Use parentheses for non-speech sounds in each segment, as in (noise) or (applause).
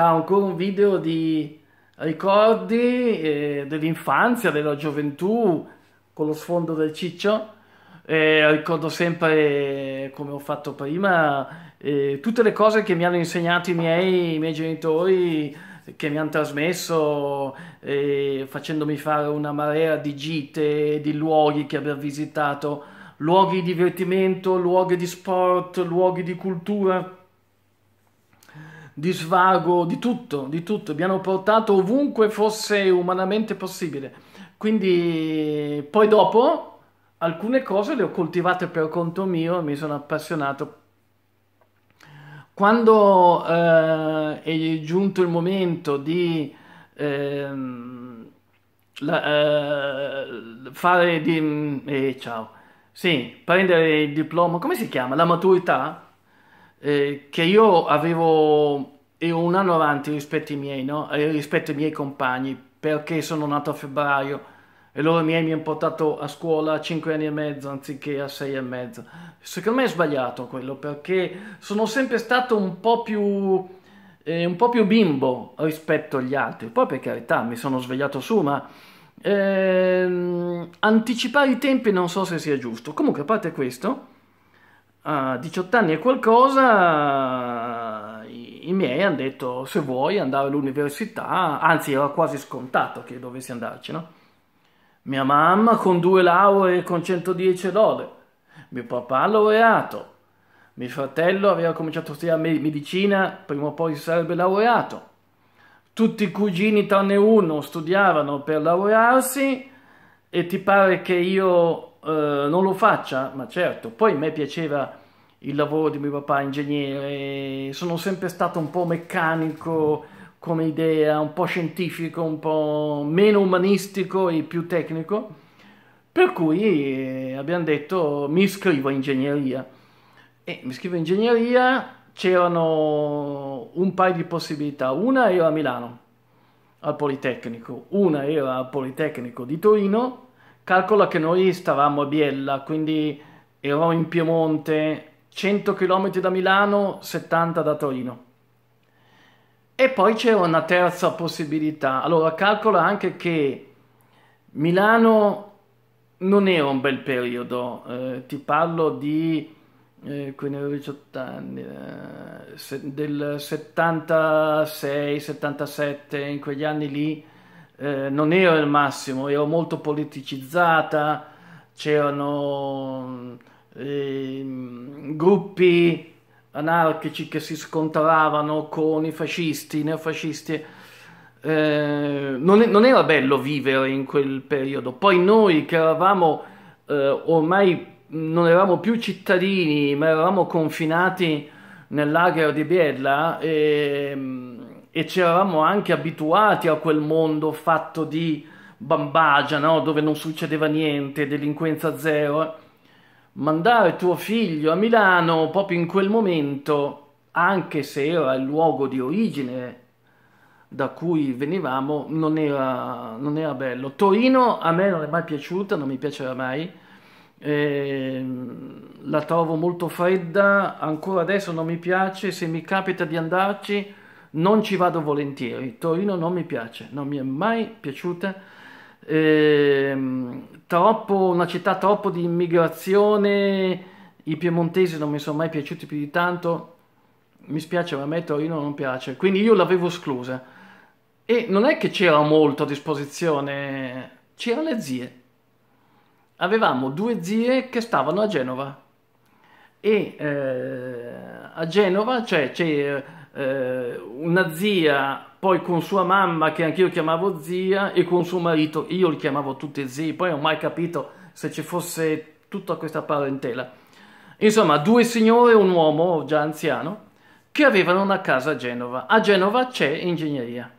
Ciao, ancora un video di ricordi eh, dell'infanzia, della gioventù, con lo sfondo del ciccio. Eh, ricordo sempre, eh, come ho fatto prima, eh, tutte le cose che mi hanno insegnato i miei, i miei genitori, che mi hanno trasmesso, eh, facendomi fare una marea di gite, di luoghi che abbiamo visitato, luoghi di divertimento, luoghi di sport, luoghi di cultura di svago, di tutto, di tutto. Mi hanno portato ovunque fosse umanamente possibile. Quindi poi dopo alcune cose le ho coltivate per conto mio e mi sono appassionato. Quando eh, è giunto il momento di eh, la, eh, fare di, mm, eh, ciao. Sì, prendere il diploma, come si chiama? La maturità? Eh, che io avevo ero un anno avanti rispetto ai miei, no? Eh, rispetto ai miei compagni, perché sono nato a febbraio e loro miei mi hanno portato a scuola a 5 anni e mezzo anziché a 6 e mezzo. Secondo me è sbagliato quello, perché sono sempre stato un po' più, eh, un po più bimbo rispetto agli altri. Poi per carità mi sono svegliato su, ma ehm, anticipare i tempi non so se sia giusto. Comunque, a parte questo a 18 anni e qualcosa i, miei hanno detto se vuoi andare all'università, anzi era quasi scontato che dovessi andarci, no? Mia mamma con due lauree con 110 lode, mio papà laureato, mio fratello aveva cominciato a studiare medicina, prima o poi si sarebbe laureato. Tutti i cugini tranne uno studiavano per laurearsi e ti pare che io eh, non lo faccia, ma certo, poi a me piaceva il lavoro di mio papà, ingegnere, sono sempre stato un po' meccanico come idea, un po' scientifico, un po' meno umanistico e più tecnico, per cui eh, abbiamo detto mi iscrivo a ingegneria. E mi iscrivo a ingegneria, c'erano un paio di possibilità, una era a Milano, al Politecnico, una era al Politecnico di Torino, Calcola che noi stavamo a Biella, quindi ero in Piemonte, 100 km da Milano, 70 da Torino. E poi c'era una terza possibilità. Allora, calcola anche che Milano non era un bel periodo, eh, ti parlo di eh, quindi avevo 18 anni, eh, se, del 76, 77, in quegli anni lì eh, non ero il massimo, ero molto politicizzata, c'erano eh, gruppi anarchici che si scontravano con i fascisti, i neofascisti. Eh, non, non, era bello vivere in quel periodo. Poi noi che eravamo eh, ormai non eravamo più cittadini, ma eravamo confinati nel lager di Biella. E, ehm, e ci eravamo anche abituati a quel mondo fatto di bambagia, no? dove non succedeva niente, delinquenza zero. Mandare tuo figlio a Milano proprio in quel momento, anche se era il luogo di origine da cui venivamo, non era, non era bello. Torino a me non è mai piaciuta, non mi piacerà mai. Eh, la trovo molto fredda, ancora adesso non mi piace, se mi capita di andarci non ci vado volentieri. Torino non mi piace, non mi è mai piaciuta. Eh, troppo, una città troppo di immigrazione, i piemontesi non mi sono mai piaciuti più di tanto. Mi spiace, ma a me Torino non piace, quindi io l'avevo esclusa. E non è che c'era molto a disposizione, c'erano le zie. Avevamo due zie che stavano a Genova e eh, a Genova cioè, c'è. Cioè, eh, una zia, poi con sua mamma che anch'io chiamavo zia e con suo marito, io li chiamavo tutti zii, poi non ho mai capito se ci fosse tutta questa parentela. Insomma, due signore e un uomo già anziano che avevano una casa a Genova. A Genova c'è ingegneria.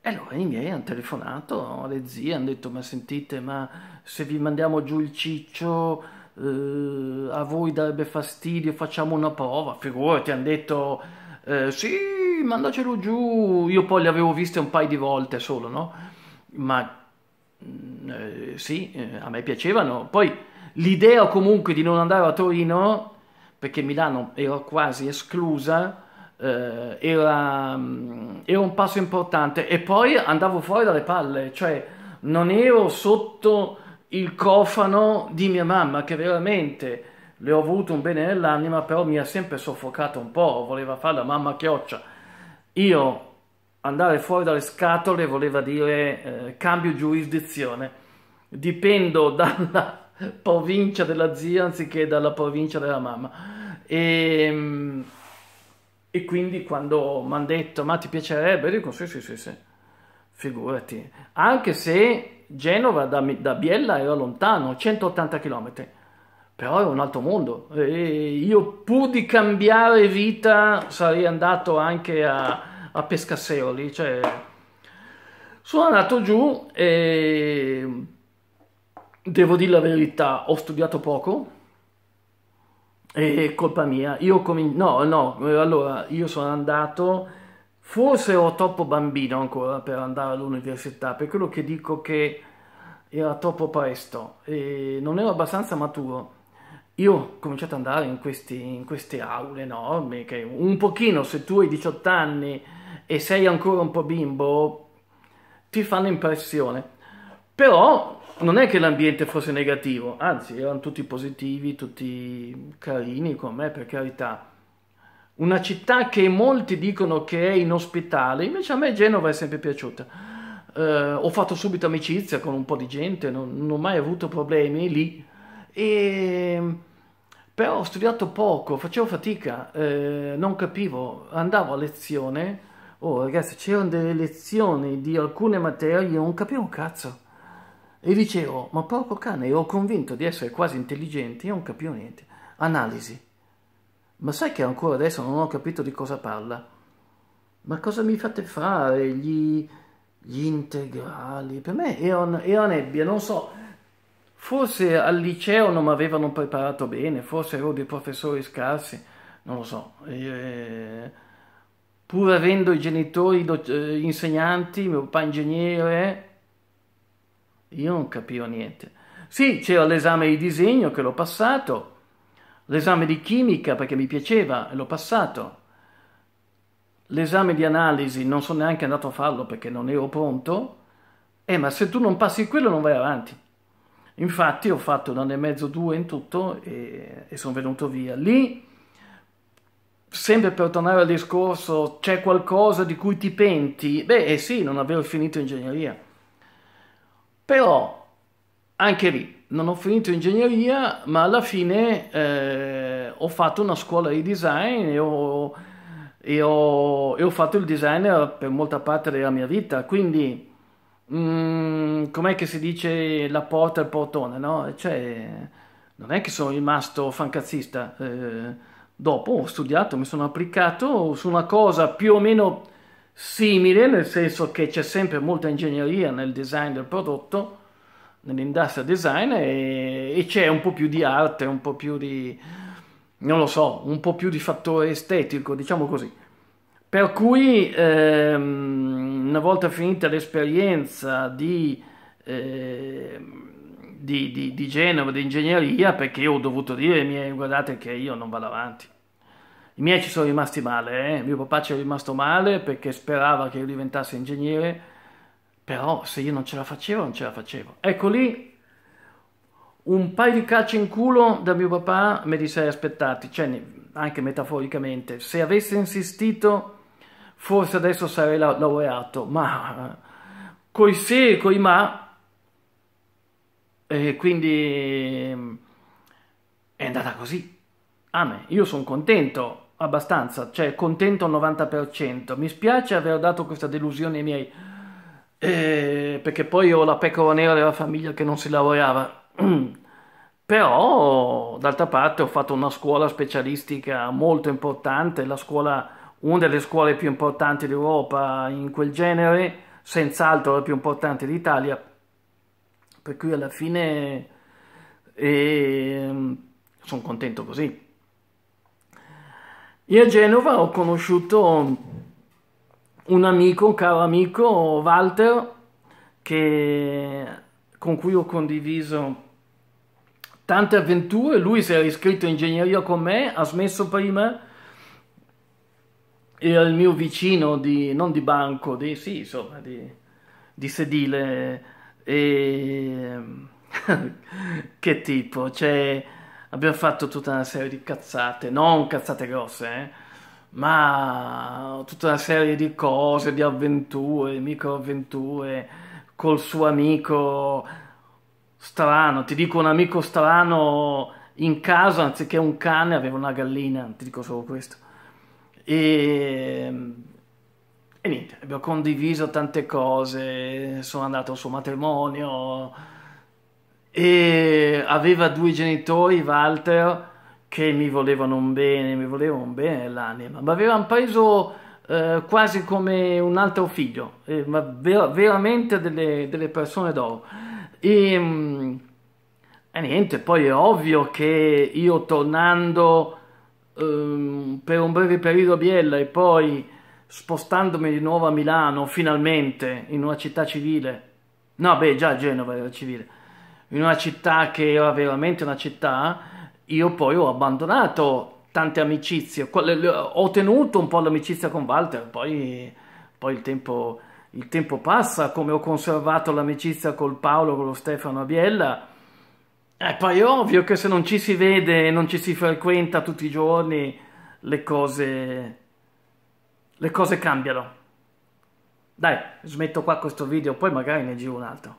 E allora i miei hanno telefonato, alle zie hanno detto ma sentite, ma se vi mandiamo giù il ciccio eh, a voi darebbe fastidio, facciamo una prova, figurati, hanno detto eh, sì, mandacelo giù, io poi le avevo viste un paio di volte solo, no? Ma mm, eh, sì, eh, a me piacevano, poi l'idea comunque di non andare a Torino, perché Milano era quasi esclusa, Uh, era, mm, era, un passo importante e poi andavo fuori dalle palle, cioè non ero sotto il cofano di mia mamma che veramente le ho avuto un bene nell'anima, però mi ha sempre soffocato un po', voleva fare la mamma chioccia. Io andare fuori dalle scatole voleva dire eh, cambio giurisdizione, dipendo (laughs) dalla provincia della zia anziché dalla provincia della mamma. E, ehm, e quindi quando mi hanno detto ma ti piacerebbe, io dico sì sì sì sì, figurati, anche se Genova da, da Biella era lontano, 180 km, però era un altro mondo. E io pur di cambiare vita sarei andato anche a, a Pescasseoli, cioè sono andato giù e devo dire la verità, ho studiato poco. E colpa mia, io comin- no, no, allora io sono andato Forse ero troppo bambino ancora per andare all'università, per quello che dico che era troppo presto e non ero abbastanza maturo. Io ho cominciato ad andare in, questi, in queste aule enormi che un pochino, se tu hai 18 anni e sei ancora un po' bimbo, ti fanno impressione. Però non è che l'ambiente fosse negativo, anzi erano tutti positivi, tutti carini con me per carità. Una città che molti dicono che è inospitale, invece a me Genova è sempre piaciuta. Uh, ho fatto subito amicizia con un po' di gente, non, non ho mai avuto problemi lì, e... però ho studiato poco, facevo fatica, eh, non capivo, andavo a lezione, oh ragazzi c'erano delle lezioni di alcune materie, non capivo un cazzo, e dicevo, ma porco cane, ero convinto di essere quasi intelligente, io non capivo niente, analisi, ma sai che ancora adesso non ho capito di cosa parla? Ma cosa mi fate fare? Gli, gli integrali? Per me era, era nebbia, non so. Forse al liceo non mi avevano preparato bene, forse avevo dei professori scarsi, non lo so. E, pur avendo i genitori eh, insegnanti, mio papà ingegnere, io non capivo niente. Sì, c'era l'esame di disegno che l'ho passato l'esame di chimica perché mi piaceva e l'ho passato, l'esame di analisi non sono neanche andato a farlo perché non ero pronto, eh, ma se tu non passi quello non vai avanti. Infatti ho fatto un anno e mezzo, due in tutto e, e sono venuto via. Lì, sempre per tornare al discorso, c'è qualcosa di cui ti penti? Beh, eh sì, non avevo finito ingegneria. Però, anche lì, non ho finito ingegneria, ma alla fine eh, ho fatto una scuola di design e ho, e ho, e ho fatto il designer per molta parte della mia vita. Quindi, mh, mm, com'è che si dice la porta al portone, no? Cioè, non è che sono rimasto fancazzista. Eh, dopo ho studiato, mi sono applicato su una cosa più o meno simile, nel senso che c'è sempre molta ingegneria nel design del prodotto nell'industria design e, e c'è un po' più di arte, un po' più di, non lo so, un po' più di fattore estetico, diciamo così. Per cui ehm, una volta finita l'esperienza di, eh, di, di, di Genova, di ingegneria, perché ho dovuto dire ai miei guardate che io non vado avanti. I miei ci sono rimasti male, eh? mio papà ci è rimasto male perché sperava che io diventassi ingegnere però se io non ce la facevo, non ce la facevo. Ecco lì un paio di calci in culo da mio papà me li sei aspettati, cioè anche metaforicamente. Se avessi insistito, forse adesso sarei laureato, ma coi se e coi ma, e quindi è andata così. A me, io sono contento abbastanza, cioè contento al 90%. Mi spiace aver dato questa delusione ai miei eh, perché poi ho la pecora nera della famiglia che non si lavorava. (clears throat) Però, d'altra parte, ho fatto una scuola specialistica molto importante, la scuola, una delle scuole più importanti d'Europa in quel genere, senz'altro la più importante d'Italia. Per cui alla fine eh, sono contento così. Io a Genova ho conosciuto un amico, un caro amico, Walter, che, con cui ho condiviso tante avventure. Lui si era iscritto in ingegneria con me, ha smesso prima, era il mio vicino, di, non di banco, di, sì, insomma, di, di sedile. E... (laughs) che tipo, cioè, abbiamo fatto tutta una serie di cazzate, non cazzate grosse, eh? ma tutta una serie di cose, di avventure, microavventure col suo amico strano. Ti dico un amico strano in casa, anziché un cane aveva una gallina, ti dico solo questo. E, e niente, abbiamo condiviso tante cose, sono andato al suo matrimonio e aveva due genitori, Walter che mi volevano un bene, mi volevano un bene nell'anima, ma avevano preso eh, quasi come un altro figlio, eh, ma ver veramente delle, delle persone d'oro. E, mm, e niente, poi è ovvio che io tornando ehm, per un breve periodo a Biella e poi spostandomi di nuovo a Milano, finalmente, in una città civile, no beh già Genova era civile, in una città che era veramente una città, io poi ho abbandonato tante amicizie, ho tenuto un po' l'amicizia con Walter, poi, poi il, tempo, il, tempo, passa, come ho conservato l'amicizia col Paolo, con lo Stefano Abiella, e poi è ovvio che se non ci si vede, non ci si frequenta tutti i giorni, le cose, le cose cambiano. Dai, smetto qua questo video, poi magari ne giro un altro.